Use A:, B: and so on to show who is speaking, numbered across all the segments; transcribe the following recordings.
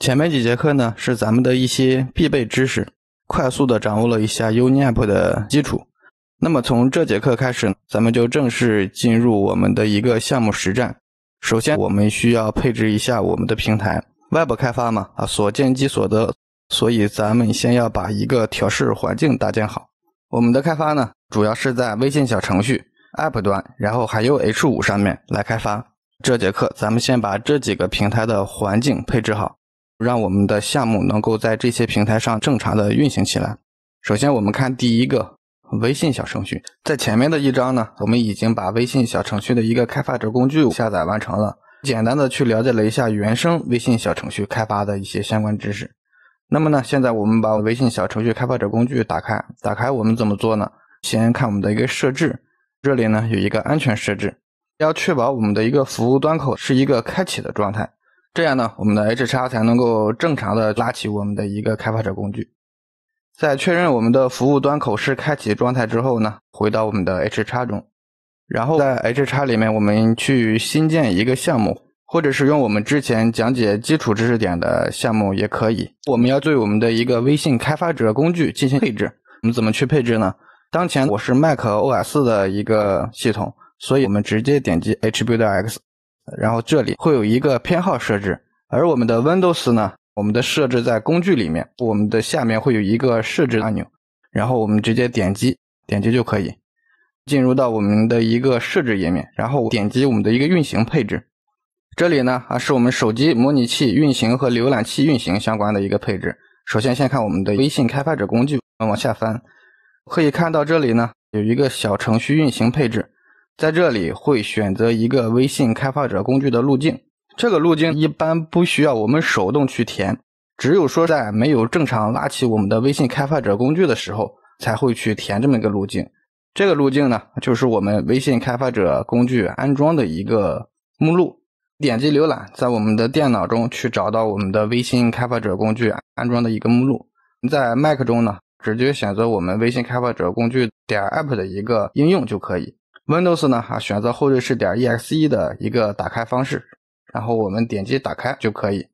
A: 前面几节课呢是咱们的一些必备知识，快速的掌握了一下 uniapp 的基础。那么从这节课开始，咱们就正式进入我们的一个项目实战。首先，我们需要配置一下我们的平台，w e b 开发嘛啊，所见即所得，所以咱们先要把一个调试环境搭建好。我们的开发呢，主要是在微信小程序、app 端，然后还有 H 五上面来开发。这节课咱们先把这几个平台的环境配置好。让我们的项目能够在这些平台上正常的运行起来。首先，我们看第一个微信小程序。在前面的一章呢，我们已经把微信小程序的一个开发者工具下载完成了，简单的去了解了一下原生微信小程序开发的一些相关知识。那么呢，现在我们把微信小程序开发者工具打开。打开我们怎么做呢？先看我们的一个设置，这里呢有一个安全设置，要确保我们的一个服务端口是一个开启的状态。这样呢，我们的 H x 才能够正常的拉起我们的一个开发者工具。在确认我们的服务端口是开启状态之后呢，回到我们的 H x 中，然后在 H x 里面，我们去新建一个项目，或者是用我们之前讲解基础知识点的项目也可以。我们要对我们的一个微信开发者工具进行配置，我们怎么去配置呢？当前我是 Mac OS 的一个系统，所以我们直接点击 H Builder X。然后这里会有一个偏好设置，而我们的 Windows 呢，我们的设置在工具里面，我们的下面会有一个设置按钮，然后我们直接点击，点击就可以进入到我们的一个设置页面，然后点击我们的一个运行配置。这里呢，啊是我们手机模拟器运行和浏览器运行相关的一个配置。首先先看我们的微信开发者工具，往下翻，可以看到这里呢有一个小程序运行配置。在这里会选择一个微信开发者工具的路径，这个路径一般不需要我们手动去填，只有说在没有正常拉起我们的微信开发者工具的时候，才会去填这么一个路径。这个路径呢，就是我们微信开发者工具安装的一个目录。点击浏览，在我们的电脑中去找到我们的微信开发者工具安装的一个目录。在 Mac 中呢，直接选择我们微信开发者工具点 App 的一个应用就可以。Windows 呢，啊，选择后缀是点 exe 的一个打开方式，然后我们点击打开就可以，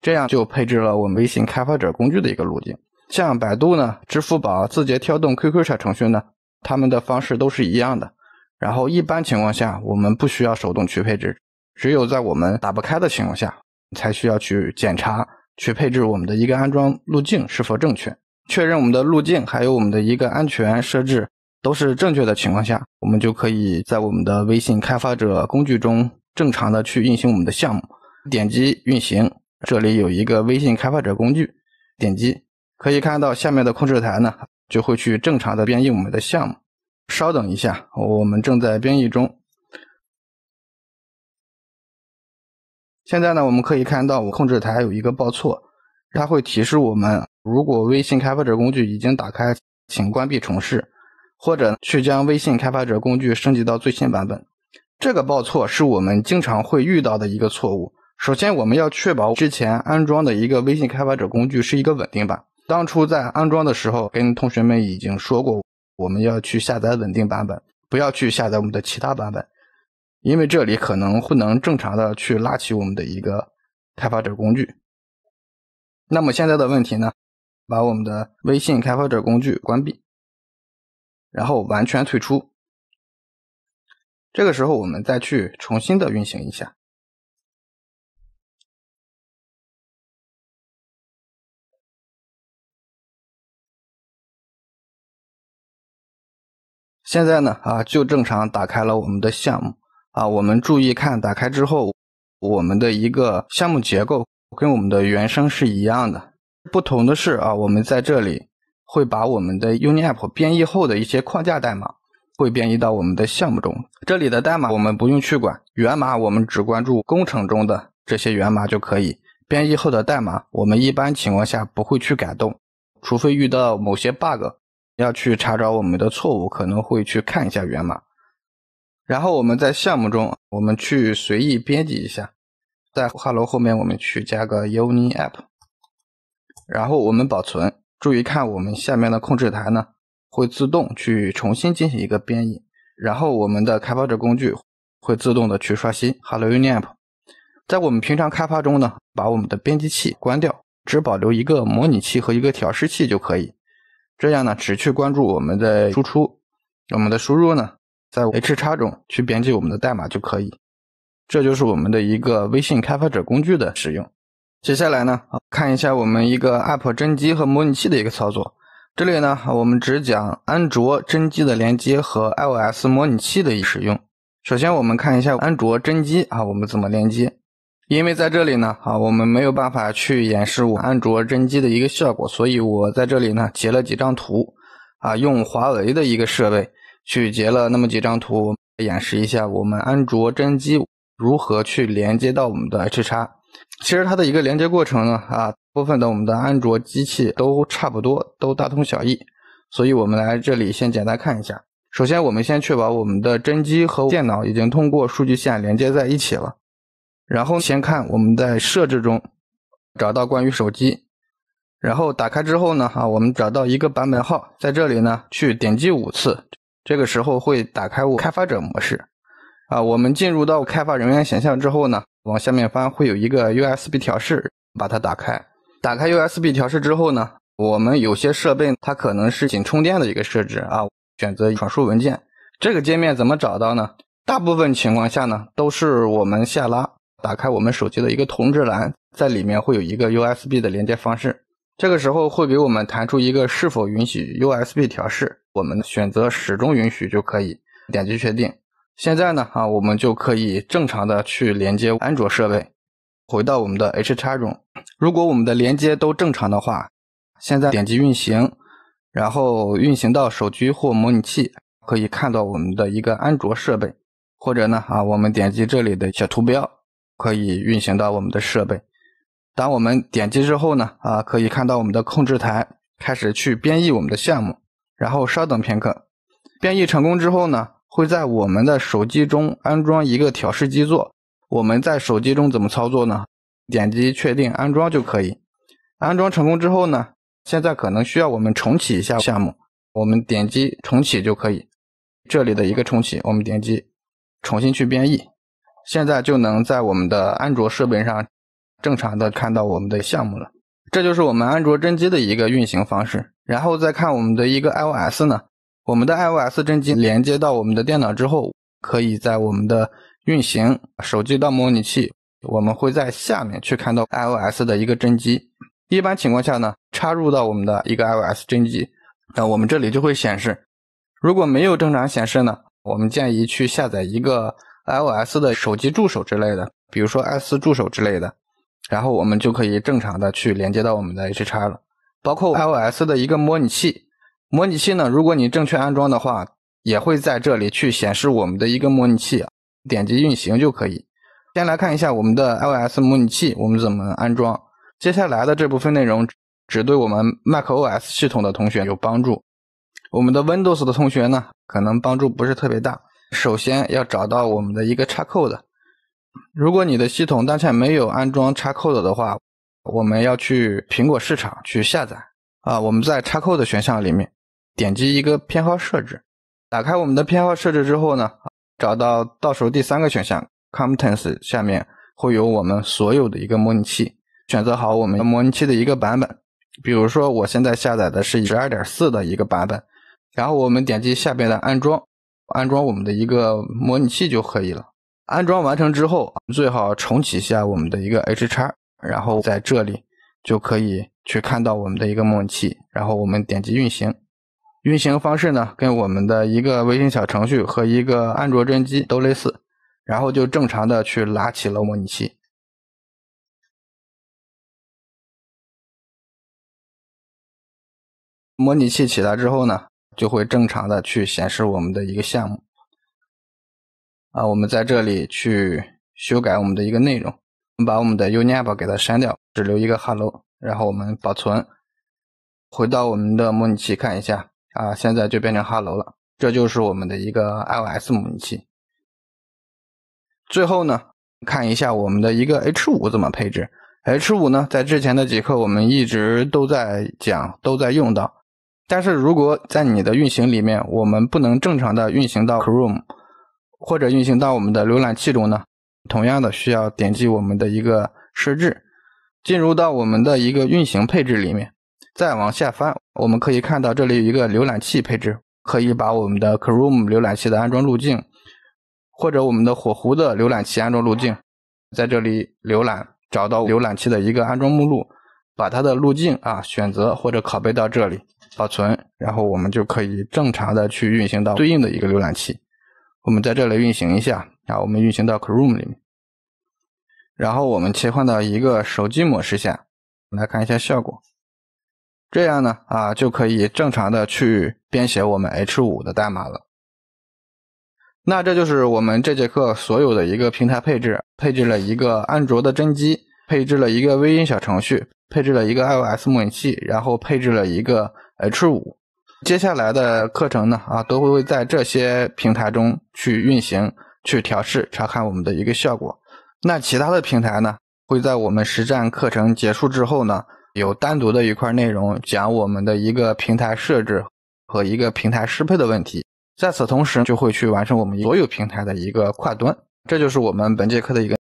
A: 这样就配置了我们微信开发者工具的一个路径。像百度呢、支付宝、字节跳动、QQ 小程序呢，它们的方式都是一样的。然后一般情况下，我们不需要手动去配置，只有在我们打不开的情况下，才需要去检查、去配置我们的一个安装路径是否正确，确认我们的路径还有我们的一个安全设置。都是正确的情况下，我们就可以在我们的微信开发者工具中正常的去运行我们的项目。点击运行，这里有一个微信开发者工具，点击可以看到下面的控制台呢，就会去正常的编译我们的项目。稍等一下，我们正在编译中。现在呢，我们可以看到我控制台有一个报错，它会提示我们：如果微信开发者工具已经打开，请关闭重试。或者去将微信开发者工具升级到最新版本。这个报错是我们经常会遇到的一个错误。首先，我们要确保之前安装的一个微信开发者工具是一个稳定版。当初在安装的时候，跟同学们已经说过，我们要去下载稳定版本，不要去下载我们的其他版本，因为这里可能会能正常的去拉起我们的一个开发者工具。那么现在的问题呢？把我们的微信开发者工具关闭。然后完全退出，这个时候我们再去重新的运行一下。现在呢啊，就正常打开了我们的项目啊。我们注意看，打开之后，我们的一个项目结构跟我们的原生是一样的，不同的是啊，我们在这里。会把我们的 UniApp 编译后的一些框架代码，会编译到我们的项目中。这里的代码我们不用去管，源码我们只关注工程中的这些源码就可以。编译后的代码我们一般情况下不会去改动，除非遇到某些 bug，要去查找我们的错误，可能会去看一下源码。然后我们在项目中，我们去随意编辑一下，在 “Hello” 后面我们去加个 UniApp，然后我们保存。注意看，我们下面的控制台呢，会自动去重新进行一个编译，然后我们的开发者工具会自动的去刷新 Hello UniApp。在我们平常开发中呢，把我们的编辑器关掉，只保留一个模拟器和一个调试器就可以。这样呢，只去关注我们的输出，我们的输入呢，在 HX 中去编辑我们的代码就可以。这就是我们的一个微信开发者工具的使用。接下来呢？看一下我们一个 App 真机和模拟器的一个操作。这里呢，我们只讲安卓真机的连接和 iOS 模拟器的使用。首先，我们看一下安卓真机啊，我们怎么连接？因为在这里呢，啊，我们没有办法去演示我安卓真机的一个效果，所以我在这里呢截了几张图啊，用华为的一个设备去截了那么几张图，演示一下我们安卓真机如何去连接到我们的 H 叉。其实它的一个连接过程呢，啊，部分的我们的安卓机器都差不多，都大同小异，所以我们来这里先简单看一下。首先，我们先确保我们的真机和电脑已经通过数据线连接在一起了。然后，先看我们在设置中找到关于手机，然后打开之后呢，啊，我们找到一个版本号，在这里呢去点击五次，这个时候会打开我开发者模式。啊，我们进入到开发人员选项之后呢。往下面翻会有一个 USB 调试，把它打开。打开 USB 调试之后呢，我们有些设备它可能是仅充电的一个设置啊，选择传输文件。这个界面怎么找到呢？大部分情况下呢，都是我们下拉打开我们手机的一个通知栏，在里面会有一个 USB 的连接方式。这个时候会给我们弹出一个是否允许 USB 调试，我们选择始终允许就可以，点击确定。现在呢，啊，我们就可以正常的去连接安卓设备。回到我们的 H X 中。如果我们的连接都正常的话，现在点击运行，然后运行到手机或模拟器，可以看到我们的一个安卓设备。或者呢，啊，我们点击这里的小图标，可以运行到我们的设备。当我们点击之后呢，啊，可以看到我们的控制台开始去编译我们的项目，然后稍等片刻，编译成功之后呢。会在我们的手机中安装一个调试基座，我们在手机中怎么操作呢？点击确定安装就可以。安装成功之后呢，现在可能需要我们重启一下项目，我们点击重启就可以。这里的一个重启，我们点击重新去编译，现在就能在我们的安卓设备上正常的看到我们的项目了。这就是我们安卓真机的一个运行方式。然后再看我们的一个 iOS 呢。我们的 iOS 真机连接到我们的电脑之后，可以在我们的运行手机到模拟器，我们会在下面去看到 iOS 的一个真机。一般情况下呢，插入到我们的一个 iOS 真机，那我们这里就会显示。如果没有正常显示呢，我们建议去下载一个 iOS 的手机助手之类的，比如说爱思助手之类的，然后我们就可以正常的去连接到我们的 H x 了，包括 iOS 的一个模拟器。模拟器呢？如果你正确安装的话，也会在这里去显示我们的一个模拟器，点击运行就可以。先来看一下我们的 iOS 模拟器，我们怎么安装？接下来的这部分内容只对我们 Mac OS 系统的同学有帮助，我们的 Windows 的同学呢，可能帮助不是特别大。首先要找到我们的一个插扣的，如果你的系统当前没有安装插扣的的话，我们要去苹果市场去下载啊。我们在插扣的选项里面。点击一个偏好设置，打开我们的偏好设置之后呢，找到倒数第三个选项 Contents 下面会有我们所有的一个模拟器，选择好我们模拟器的一个版本，比如说我现在下载的是十二点四的一个版本，然后我们点击下边的安装，安装我们的一个模拟器就可以了。安装完成之后，最好重启一下我们的一个 H 叉，然后在这里就可以去看到我们的一个模拟器，然后我们点击运行。运行方式呢，跟我们的一个微信小程序和一个安卓真机都类似，然后就正常的去拉起了模拟器。模拟器起来之后呢，就会正常的去显示我们的一个项目。啊，我们在这里去修改我们的一个内容，把我们的 uniapp 给它删掉，只留一个 hello，然后我们保存，回到我们的模拟器看一下。啊，现在就变成 Hello 了，这就是我们的一个 iOS 模拟器。最后呢，看一下我们的一个 H 五怎么配置。H 五呢，在之前的几课我们一直都在讲，都在用到。但是如果在你的运行里面，我们不能正常的运行到 Chrome 或者运行到我们的浏览器中呢，同样的需要点击我们的一个设置，进入到我们的一个运行配置里面。再往下翻，我们可以看到这里有一个浏览器配置，可以把我们的 Chrome 浏览器的安装路径，或者我们的火狐的浏览器安装路径，在这里浏览找到浏览器的一个安装目录，把它的路径啊选择或者拷贝到这里保存，然后我们就可以正常的去运行到对应的一个浏览器。我们在这里运行一下啊，我们运行到 Chrome 里面，然后我们切换到一个手机模式下来看一下效果。这样呢，啊，就可以正常的去编写我们 H 五的代码了。那这就是我们这节课所有的一个平台配置：配置了一个安卓的真机，配置了一个微音小程序，配置了一个 iOS 模拟器，然后配置了一个 H 五。接下来的课程呢，啊，都会在这些平台中去运行、去调试、查看我们的一个效果。那其他的平台呢，会在我们实战课程结束之后呢。有单独的一块内容讲我们的一个平台设置和一个平台适配的问题，在此同时就会去完成我们所有平台的一个跨端，这就是我们本节课的一个。